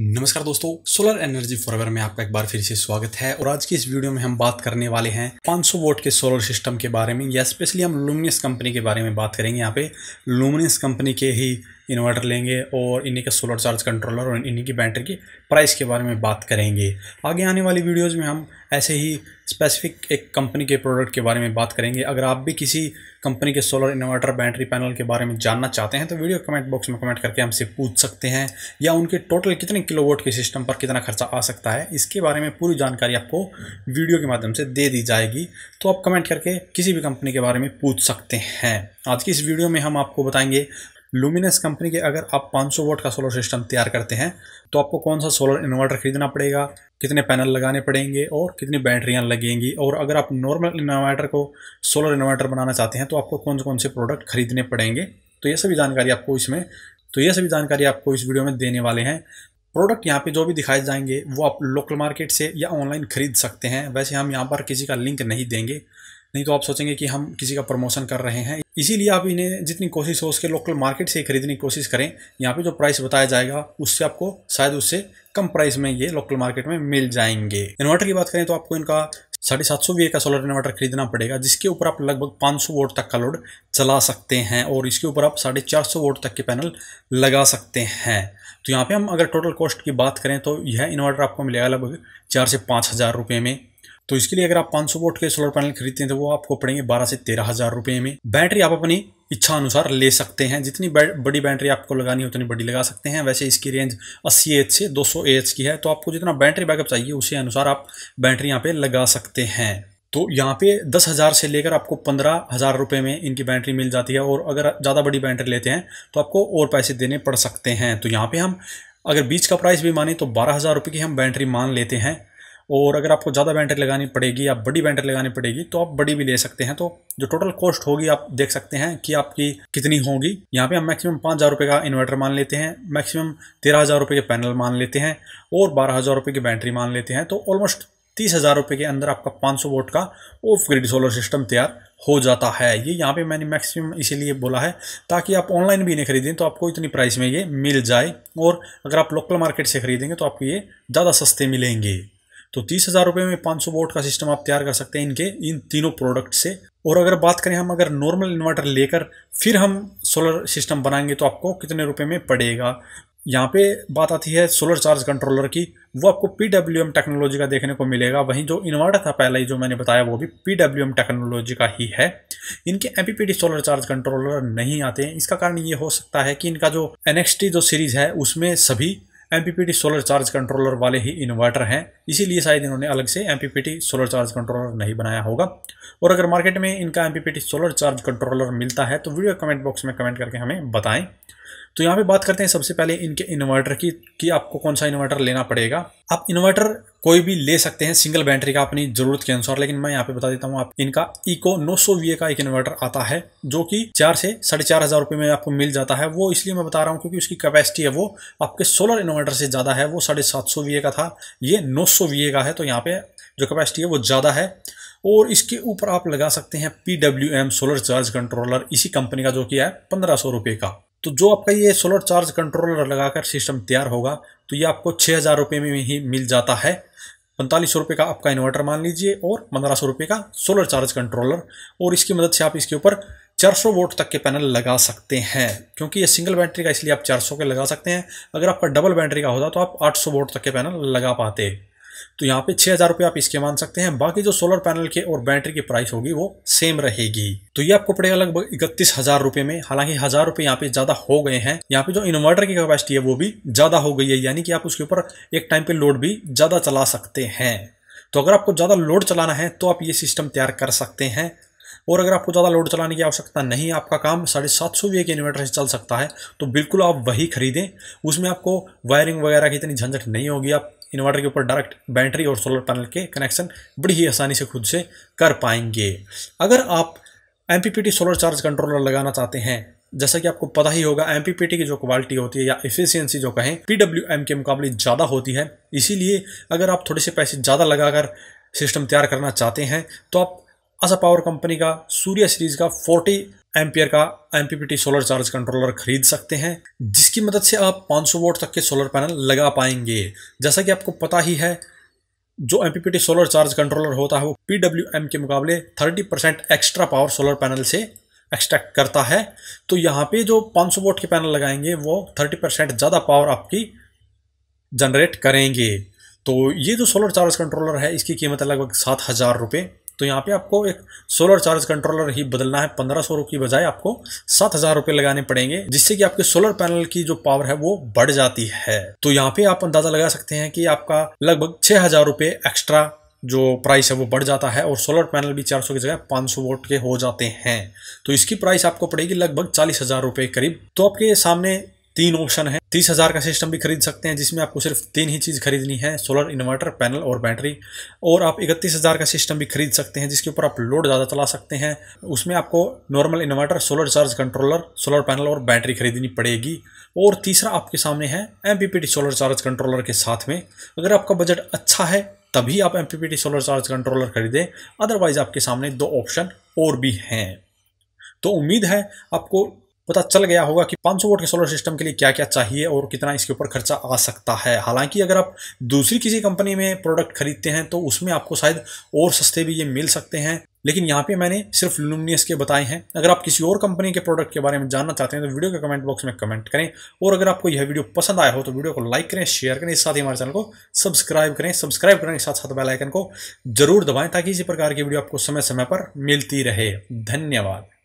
नमस्कार दोस्तों solar energy फॉरवर में आपका एक बार फिर से स्वागत है और आज की इस वीडियो में हम बात करने वाले हैं 500 वोट के सोलर सिस्टम के बारे में या स्पेशली हम लुमिनियस कंपनी के बारे में बात करेंगे यहाँ पे लुमिनियस कंपनी के ही इन्वर्टर लेंगे और इन्हीं का सोलर चार्ज कंट्रोलर और इन्हीं की बैटरी की प्राइस के बारे में बात करेंगे आगे आने वाली वीडियोस में हम ऐसे ही स्पेसिफिक एक कंपनी के प्रोडक्ट के बारे में बात करेंगे अगर आप भी किसी कंपनी के सोलर इन्वर्टर बैटरी पैनल के बारे में जानना चाहते हैं तो वीडियो कमेंट बॉक्स में कमेंट करके हमसे पूछ सकते हैं या उनके टोटल कितने किलोवाट के सिस्टम पर कितना खर्चा आ सकता है इसके बारे में पूरी जानकारी आपको वीडियो के माध्यम से दे दी जाएगी तो आप कमेंट करके किसी भी कंपनी के बारे में पूछ सकते हैं आज की इस वीडियो में हम आपको बताएंगे लुमिनस कंपनी के अगर आप 500 वोट का सोलर सिस्टम तैयार करते हैं तो आपको कौन सा सोलर इन्वर्टर खरीदना पड़ेगा कितने पैनल लगाने पड़ेंगे और कितनी बैटरियाँ लगेंगी और अगर आप नॉर्मल इन्वर्टर को सोलर इन्वर्टर बनाना चाहते हैं तो आपको कौन से कौन से प्रोडक्ट खरीदने पड़ेंगे तो ये सभी जानकारी आपको इसमें तो ये सभी जानकारी आपको इस वीडियो में देने वाले हैं प्रोडक्ट यहाँ पे जो भी दिखाए जाएंगे वो आप लोकल मार्केट से या ऑनलाइन खरीद सकते हैं वैसे हम यहाँ पर किसी का लिंक नहीं देंगे नहीं तो आप सोचेंगे कि हम किसी का प्रमोशन कर रहे हैं इसीलिए आप इन्हें जितनी कोशिश हो उसके लोकल मार्केट से खरीदने की कोशिश करें यहाँ पे जो प्राइस बताया जाएगा उससे आपको शायद उससे कम प्राइस में ये लोकल मार्केट में मिल जाएंगे इन्वर्टर की बात करें तो आपको इनका साढ़े सात सौ का सोलर इन्वर्टर खरीदना पड़ेगा जिसके ऊपर आप लगभग पाँच सौ वोट तक का लोड चला सकते हैं और इसके ऊपर आप साढ़े चार सौ वोट तक के पैनल लगा सकते हैं तो यहाँ पे हम अगर टोटल कॉस्ट की बात करें तो यह इन्वर्टर आपको मिलेगा लगभग चार से पाँच हज़ार रुपये में तो इसके लिए अगर आप 500 वोट के सोलर पैनल खरीदते हैं तो वो आपको पड़ेंगे बारह से तेरह हजार रुपये में बैटरी आप अपनी इच्छा अनुसार ले सकते हैं जितनी बड़ी बैटरी आपको लगानी हो उतनी बड़ी लगा सकते हैं वैसे इसकी रेंज 80 एच से 200 एच की है तो आपको जितना बैटरी बैकअप चाहिए उसी अनुसार आप बैटरी यहाँ पे लगा सकते हैं तो यहाँ पे दस हज़ार से लेकर आपको पंद्रह हज़ार रुपये में इनकी बैटरी मिल जाती है और अगर ज़्यादा बड़ी बैटरी लेते हैं तो आपको और पैसे देने पड़ सकते हैं तो यहाँ पे हम अगर बीच का प्राइस भी माने तो बारह हज़ार रुपये की हम बैटरी मान लेते हैं और अगर आपको ज़्यादा बैटरी लगानी पड़ेगी या बड़ी बैटरी लगानी पड़ेगी तो आप बड़ी भी ले सकते हैं तो जो टोटल कॉस्ट होगी आप देख सकते हैं कि आपकी कितनी होगी यहाँ पे हम मैक्सिमम पाँच हज़ार रुपये का इन्वर्टर मान लेते हैं मैक्सिमम तेरह हज़ार रुपये के पैनल मान लेते हैं और बारह हज़ार रुपये की बैटरी मान लेते हैं तो ऑलमोस्ट तीस हज़ार रुपये के अंदर आपका पाँच सौ वोट का ऑफ ग्रिड सोलर सिस्टम तैयार हो जाता है ये यहाँ पे मैंने मैक्सिमम इसीलिए बोला है ताकि आप ऑनलाइन भी नहीं खरीदें तो आपको इतनी प्राइस में ये मिल जाए और अगर आप लोकल मार्केट से खरीदेंगे तो आपको ये ज़्यादा सस्ते मिलेंगे तो तीस हज़ार रुपये में पाँच सौ वोट का सिस्टम आप तैयार कर सकते हैं इनके इन तीनों प्रोडक्ट से और अगर बात करें हम अगर नॉर्मल इन्वर्टर लेकर फिर हम सोलर सिस्टम बनाएंगे तो आपको कितने रुपये में पड़ेगा यहाँ पे बात आती है सोलर चार्ज कंट्रोलर की वो आपको पी टेक्नोलॉजी का देखने को मिलेगा वहीं जो इन्वर्टर था पहले जो मैंने बताया वो भी पी टेक्नोलॉजी का ही है इनके एम सोलर चार्ज कंट्रोलर नहीं आते हैं इसका कारण ये हो सकता है कि इनका जो एनएक्सटी जो सीरीज़ है उसमें सभी एम सोलर चार्ज कंट्रोलर वाले ही इन्वर्टर हैं इसीलिए शायद इन्होंने अलग से एम सोलर चार्ज कंट्रोलर नहीं बनाया होगा और अगर मार्केट में इनका एम सोलर चार्ज कंट्रोलर मिलता है तो वीडियो कमेंट बॉक्स में कमेंट करके हमें बताएं तो यहाँ पे बात करते हैं सबसे पहले इनके इन्वर्टर की कि आपको कौन सा इन्वर्टर लेना पड़ेगा आप इन्वर्टर कोई भी ले सकते हैं सिंगल बैटरी का अपनी जरूरत के अनुसार लेकिन मैं यहाँ पे बता देता हूँ आप इनका इको नौ सौ वी का एक इन्वर्टर आता है जो कि चार से साढ़े चार हजार रुपये में आपको मिल जाता है वो इसलिए मैं बता रहा हूँ क्योंकि उसकी कैपेसिटी है वो आपके सोलर इन्वर्टर से ज़्यादा है वो साढ़े सात सौ वी का था ये नौ सौ वी का है तो यहाँ पे जो कैपेसिटी है वो ज़्यादा है और इसके ऊपर आप लगा सकते हैं पी सोलर चार्ज कंट्रोलर इसी कंपनी का जो कि है पंद्रह सौ रुपये का तो जो आपका ये सोलर चार्ज कंट्रोलर लगाकर सिस्टम तैयार होगा तो ये आपको छः हज़ार रुपये में ही मिल जाता है पैंतालीस सौ रुपये का आपका इन्वर्टर मान लीजिए और पंद्रह सौ रुपये का सोलर चार्ज कंट्रोलर और इसकी मदद से आप इसके ऊपर 400 वोट तक के पैनल लगा सकते हैं क्योंकि ये सिंगल बैटरी का इसलिए आप 400 के लगा सकते हैं अगर आपका डबल बैटरी का होता तो आप 800 वोट तक के पैनल लगा पाते तो यहाँ पे छः हज़ार रुपये आप इसके मान सकते हैं बाकी जो सोलर पैनल के और बैटरी की प्राइस होगी वो सेम रहेगी तो ये आपको पड़ेगा लगभग इकतीस हज़ार रुपये में हालांकि हज़ार रुपये यहाँ पे ज़्यादा हो गए हैं यहाँ पे जो इन्वर्टर की कैपेसिटी है वो भी ज़्यादा हो गई है यानी कि आप उसके ऊपर एक टाइम पर लोड भी ज़्यादा चला सकते हैं तो अगर आपको ज़्यादा लोड चलाना है तो आप ये सिस्टम तैयार कर सकते हैं और अगर आपको ज़्यादा लोड चलाने की आवश्यकता नहीं आपका काम साढ़े सात सौ वी के इन्वर्टर से चल सकता है तो बिल्कुल आप वही खरीदें उसमें आपको वायरिंग वगैरह की इतनी झंझट नहीं होगी आप इन्वर्टर के ऊपर डायरेक्ट बैटरी और सोलर पैनल के कनेक्शन बड़ी ही आसानी से खुद से कर पाएंगे अगर आप एम सोलर चार्ज कंट्रोलर लगाना चाहते हैं जैसा कि आपको पता ही होगा एम की जो क्वालिटी होती है या एफिशिएंसी जो कहें पी के मुकाबले ज़्यादा होती है इसीलिए अगर आप थोड़े से पैसे ज़्यादा लगाकर सिस्टम तैयार करना चाहते हैं तो आप असा पावर कंपनी का सूर्य सीरीज़ का एम्पियर का एमपीपीटी सोलर चार्ज कंट्रोलर खरीद सकते हैं जिसकी मदद से आप 500 वोट तक के सोलर पैनल लगा पाएंगे जैसा कि आपको पता ही है जो एमपीपीटी सोलर चार्ज कंट्रोलर होता है वो पीडब्ल्यूएम के मुकाबले 30 percent extra power solar panel से एक्सट्रैक्ट करता है तो यहाँ पे जो 500 वोट के पैनल लगाएंगे वो 30 परसेंट ज़्यादा पावर आपकी जनरेट करेंगे तो ये जो सोलर चार्ज कंट्रोलर है इसकी कीमत लगभग सात हज़ार रुपये तो यहाँ पे आपको एक सोलर चार्ज कंट्रोलर ही बदलना है पंद्रह सौ की बजाय आपको सात हजार रुपये लगाने पड़ेंगे जिससे कि आपके सोलर पैनल की जो पावर है वो बढ़ जाती है तो यहाँ पे आप अंदाजा लगा सकते हैं कि आपका लगभग छह हजार रुपये एक्स्ट्रा जो प्राइस है वो बढ़ जाता है और सोलर पैनल भी 400 की जगह 500 वोट के हो जाते हैं तो इसकी प्राइस आपको पड़ेगी लगभग चालीस हज़ार रुपये करीब तो आपके सामने तीन ऑप्शन है तीस हज़ार का सिस्टम भी खरीद सकते हैं जिसमें आपको सिर्फ तीन ही चीज़ खरीदनी है सोलर इन्वर्टर पैनल और बैटरी और आप इकतीस हज़ार का सिस्टम भी खरीद सकते हैं जिसके ऊपर आप लोड ज़्यादा चला सकते हैं उसमें आपको normal inverter solar charge controller solar panel और बैटरी खरीदनी पड़ेगी और तीसरा आपके सामने है एम सोलर चार्ज कंट्रोलर के साथ में अगर आपका बजट अच्छा है तभी आप एम सोलर चार्ज कंट्रोलर खरीदें अदरवाइज़ आपके सामने दो ऑप्शन और भी हैं तो उम्मीद है आपको पता चल गया होगा कि 500 वोट के सोलर सिस्टम के लिए क्या क्या चाहिए और कितना इसके ऊपर खर्चा आ सकता है हालांकि अगर आप दूसरी किसी कंपनी में प्रोडक्ट खरीदते हैं तो उसमें आपको शायद और सस्ते भी ये मिल सकते हैं लेकिन यहाँ पे मैंने सिर्फ लुमिनियस के बताए हैं अगर आप किसी और कंपनी के प्रोडक्ट के बारे में जानना चाहते हैं तो वीडियो के कमेंट बॉक्स में कमेंट करें और अगर आपको यह वीडियो पसंद आया हो तो वीडियो को लाइक करें शेयर करें इस साथ ही हमारे चैनल को सब्सक्राइब करें सब्सक्राइब करें साथ साथ बेलाइकन को जरूर दबाएं ताकि इसी प्रकार की वीडियो आपको समय समय पर मिलती रहे धन्यवाद